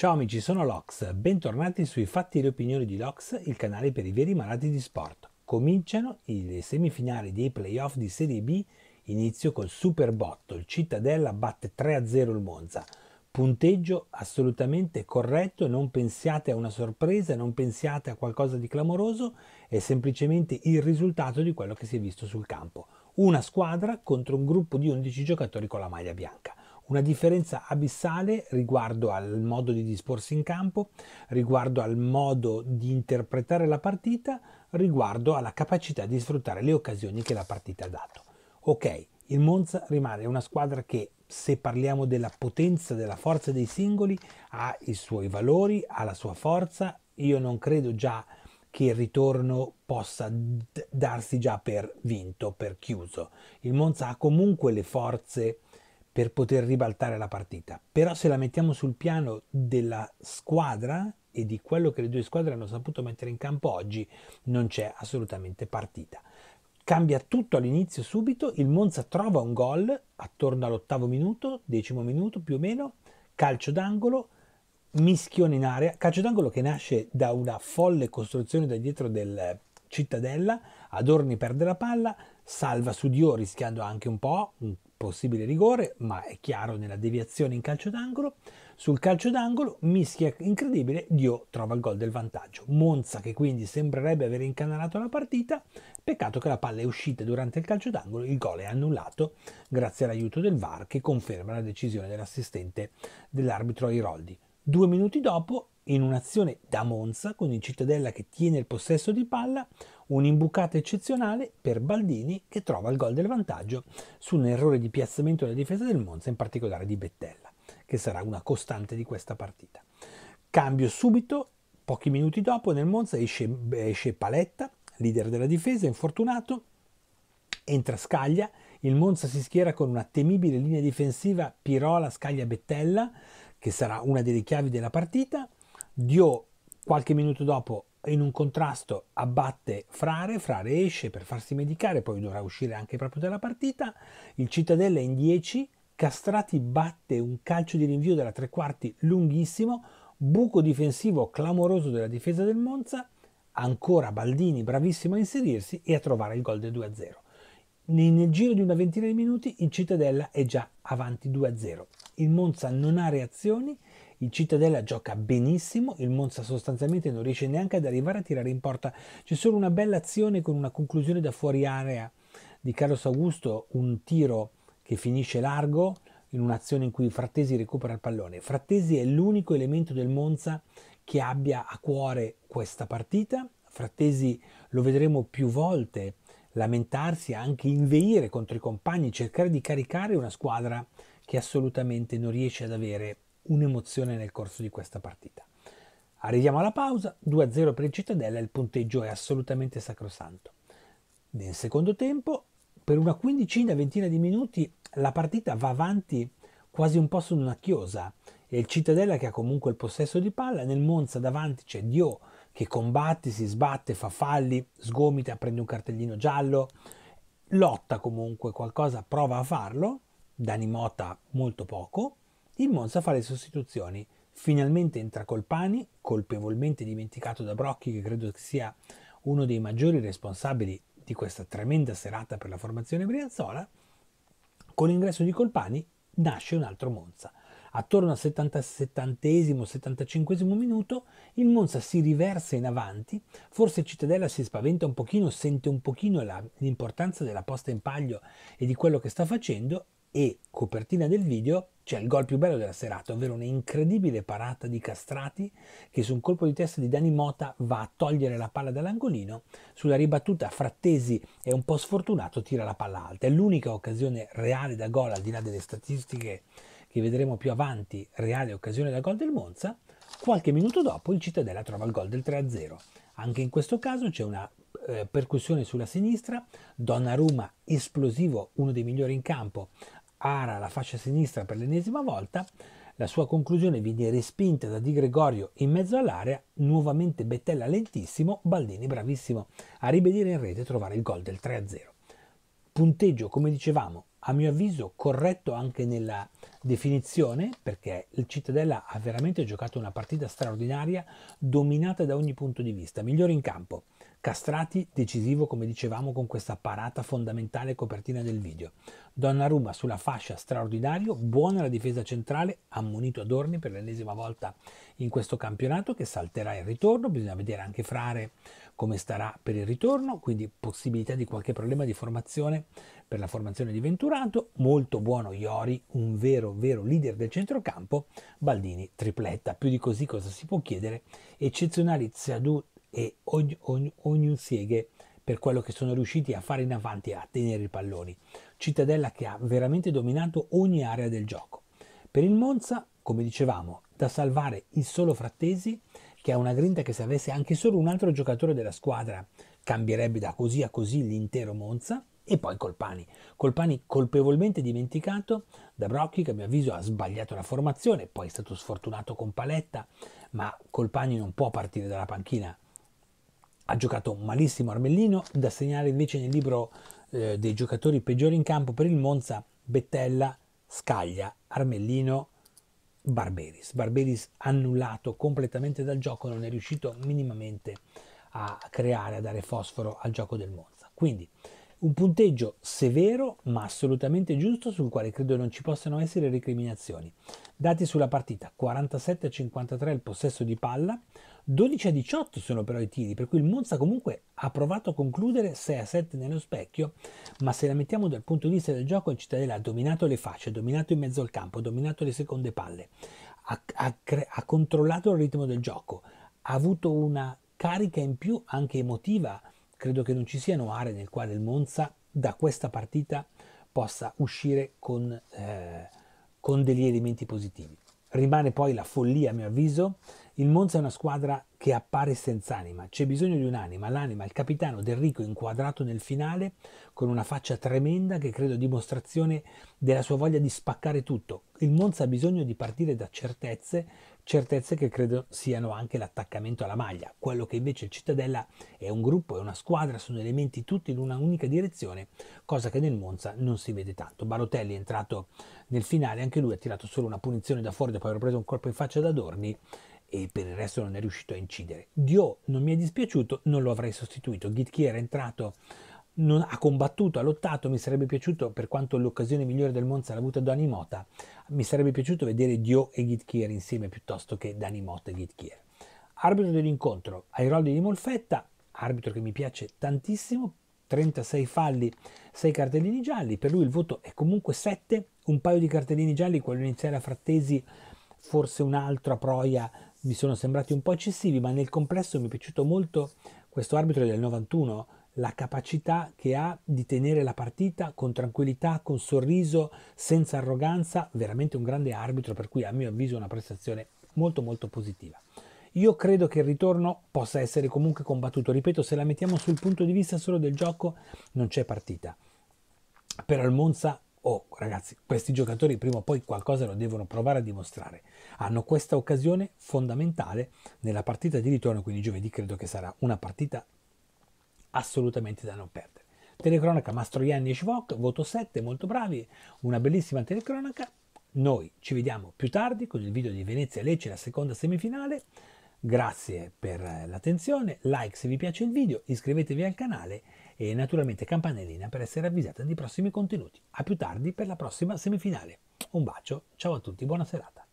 Ciao amici, sono Lox, bentornati sui Fatti e le opinioni di Lox, il canale per i veri malati di sport. Cominciano le semifinali dei playoff di Serie B, inizio col super botto, il Cittadella batte 3-0 il Monza. Punteggio assolutamente corretto, non pensiate a una sorpresa, non pensiate a qualcosa di clamoroso, è semplicemente il risultato di quello che si è visto sul campo. Una squadra contro un gruppo di 11 giocatori con la maglia bianca. Una differenza abissale riguardo al modo di disporsi in campo, riguardo al modo di interpretare la partita, riguardo alla capacità di sfruttare le occasioni che la partita ha dato. Ok, il Monza rimane una squadra che, se parliamo della potenza, della forza dei singoli, ha i suoi valori, ha la sua forza. Io non credo già che il ritorno possa d- darsi già per vinto, per chiuso. Il Monza ha comunque le forze per poter ribaltare la partita. Però se la mettiamo sul piano della squadra e di quello che le due squadre hanno saputo mettere in campo oggi, non c'è assolutamente partita. Cambia tutto all'inizio subito, il Monza trova un gol attorno all'ottavo minuto, decimo minuto più o meno, calcio d'angolo, mischione in area, calcio d'angolo che nasce da una folle costruzione da dietro del Cittadella, Adorni perde la palla, salva su Dio rischiando anche un po' un possibile rigore, ma è chiaro nella deviazione in calcio d'angolo. Sul calcio d'angolo, mischia incredibile, Dio trova il gol del vantaggio. Monza che quindi sembrerebbe aver incanalato la partita, peccato che la palla è uscita durante il calcio d'angolo, il gol è annullato grazie all'aiuto del VAR che conferma la decisione dell'assistente dell'arbitro Iroldi. Due minuti dopo in un'azione da Monza, con il Cittadella che tiene il possesso di palla, un'imbucata eccezionale per Baldini che trova il gol del vantaggio su un errore di piazzamento della difesa del Monza, in particolare di Bettella, che sarà una costante di questa partita. Cambio subito, pochi minuti dopo nel Monza esce, esce Paletta, leader della difesa, infortunato, entra Scaglia, il Monza si schiera con una temibile linea difensiva Pirola-Scaglia-Bettella, che sarà una delle chiavi della partita, Dio qualche minuto dopo in un contrasto abbatte Frare, Frare esce per farsi medicare, poi dovrà uscire anche proprio dalla partita, il Cittadella è in 10, Castrati batte un calcio di rinvio della tre quarti lunghissimo, buco difensivo clamoroso della difesa del Monza, ancora Baldini bravissimo a inserirsi e a trovare il gol del 2-0. Nel giro di una ventina di minuti il Cittadella è già avanti 2-0. Il Monza non ha reazioni, il Cittadella gioca benissimo, il Monza sostanzialmente non riesce neanche ad arrivare a tirare in porta. C'è solo una bella azione con una conclusione da fuori area di Carlos Augusto, un tiro che finisce largo in un'azione in cui Frattesi recupera il pallone. Frattesi è l'unico elemento del Monza che abbia a cuore questa partita. Frattesi lo vedremo più volte lamentarsi, anche inveire contro i compagni, cercare di caricare una squadra che assolutamente non riesce ad avere un'emozione nel corso di questa partita. Arriviamo alla pausa, 2-0 per il Cittadella, il punteggio è assolutamente sacrosanto. Nel secondo tempo, per una quindicina, ventina di minuti, la partita va avanti quasi un po' su una chiosa. E il Cittadella che ha comunque il possesso di palla, nel Monza davanti c'è Dio che combatte, si sbatte, fa falli, sgomita, prende un cartellino giallo, lotta comunque qualcosa, prova a farlo, Dani Mota molto poco, il Monza fa le sostituzioni. Finalmente entra Colpani, colpevolmente dimenticato da Brocchi, che credo sia uno dei maggiori responsabili di questa tremenda serata per la formazione brianzola. Con l'ingresso di Colpani nasce un altro Monza. Attorno al 70-75 minuto il Monza si riversa in avanti, forse Cittadella si spaventa un pochino, sente un pochino la, l'importanza della posta in paglio e di quello che sta facendo e copertina del video c'è il gol più bello della serata, ovvero un'incredibile parata di Castrati che su un colpo di testa di Dani Mota va a togliere la palla dall'angolino, sulla ribattuta Frattesi è un po' sfortunato, tira la palla alta. È l'unica occasione reale da gol, al di là delle statistiche che vedremo più avanti, reale occasione da gol del Monza. Qualche minuto dopo il Cittadella trova il gol del 3-0. Anche in questo caso c'è una eh, percussione sulla sinistra, Donnarumma esplosivo, uno dei migliori in campo, Ara la fascia sinistra per l'ennesima volta, la sua conclusione viene respinta da Di Gregorio in mezzo all'area, nuovamente Bettella lentissimo, Baldini bravissimo a ribadire in rete e trovare il gol del 3-0. Punteggio, come dicevamo, a mio avviso corretto anche nella definizione, perché il Cittadella ha veramente giocato una partita straordinaria, dominata da ogni punto di vista, migliore in campo, Castrati decisivo come dicevamo con questa parata fondamentale copertina del video. Donnarumma sulla fascia straordinario, buona la difesa centrale, ammonito Adorni per l'ennesima volta in questo campionato che salterà il ritorno, bisogna vedere anche Frare come starà per il ritorno, quindi possibilità di qualche problema di formazione per la formazione di Venturato, molto buono Iori, un vero vero leader del centrocampo, Baldini tripletta, più di così cosa si può chiedere, eccezionali Zadu e ogni, ogni, ogni sieghe per quello che sono riusciti a fare in avanti a tenere i palloni. Cittadella che ha veramente dominato ogni area del gioco. Per il Monza, come dicevamo, da salvare il solo Frattesi, che ha una grinta che se avesse anche solo un altro giocatore della squadra cambierebbe da così a così l'intero Monza. E poi Colpani. Colpani colpevolmente dimenticato da Brocchi che a mio avviso ha sbagliato la formazione, poi è stato sfortunato con Paletta, ma Colpani non può partire dalla panchina ha giocato malissimo Armellino, da segnare invece nel libro eh, dei giocatori peggiori in campo per il Monza, Bettella, Scaglia, Armellino, Barberis. Barberis annullato completamente dal gioco, non è riuscito minimamente a creare, a dare fosforo al gioco del Monza. Quindi un punteggio severo ma assolutamente giusto sul quale credo non ci possano essere recriminazioni. Dati sulla partita 47 a 53 il possesso di palla, 12 a 18 sono però i tiri, per cui il Monza comunque ha provato a concludere 6 a 7 nello specchio, ma se la mettiamo dal punto di vista del gioco il Cittadella ha dominato le facce, ha dominato in mezzo al campo, ha dominato le seconde palle, ha, ha, cre- ha controllato il ritmo del gioco, ha avuto una carica in più anche emotiva credo che non ci siano aree nel quale il Monza da questa partita possa uscire con, eh, con degli elementi positivi. Rimane poi la follia, a mio avviso, il Monza è una squadra che appare senza anima, c'è bisogno di un'anima, l'anima, il capitano Del Rico inquadrato nel finale con una faccia tremenda che credo dimostrazione della sua voglia di spaccare tutto. Il Monza ha bisogno di partire da certezze, certezze che credo siano anche l'attaccamento alla maglia, quello che invece il Cittadella è un gruppo, è una squadra, sono elementi tutti in una unica direzione, cosa che nel Monza non si vede tanto. Barotelli è entrato nel finale, anche lui ha tirato solo una punizione da fuori dopo aver preso un colpo in faccia da Dorni e per il resto non è riuscito a incidere. Dio non mi è dispiaciuto, non lo avrei sostituito. Gitchi era entrato, non, ha combattuto, ha lottato, mi sarebbe piaciuto, per quanto l'occasione migliore del Monza l'ha avuta Dani Mota, mi sarebbe piaciuto vedere Dio e Gitchier insieme piuttosto che Dani Mota e Gitchier. Arbitro dell'incontro, Airoldi di Molfetta, arbitro che mi piace tantissimo, 36 falli, 6 cartellini gialli, per lui il voto è comunque 7, un paio di cartellini gialli, quello iniziale a Frattesi, forse un altro a Proia, mi sono sembrati un po' eccessivi, ma nel complesso mi è piaciuto molto questo arbitro del 91, la capacità che ha di tenere la partita con tranquillità, con sorriso, senza arroganza, veramente un grande arbitro, per cui a mio avviso una prestazione molto molto positiva. Io credo che il ritorno possa essere comunque combattuto, ripeto, se la mettiamo sul punto di vista solo del gioco non c'è partita. Per Almonza Oh, ragazzi, questi giocatori prima o poi qualcosa lo devono provare a dimostrare. Hanno questa occasione fondamentale nella partita di ritorno, quindi giovedì credo che sarà una partita assolutamente da non perdere. Telecronaca Mastroianni e Schwok, voto 7, molto bravi, una bellissima telecronaca. Noi ci vediamo più tardi con il video di Venezia-Lecce, la seconda semifinale. Grazie per l'attenzione, like se vi piace il video, iscrivetevi al canale e naturalmente campanellina per essere avvisata di prossimi contenuti. A più tardi per la prossima semifinale. Un bacio, ciao a tutti, buona serata.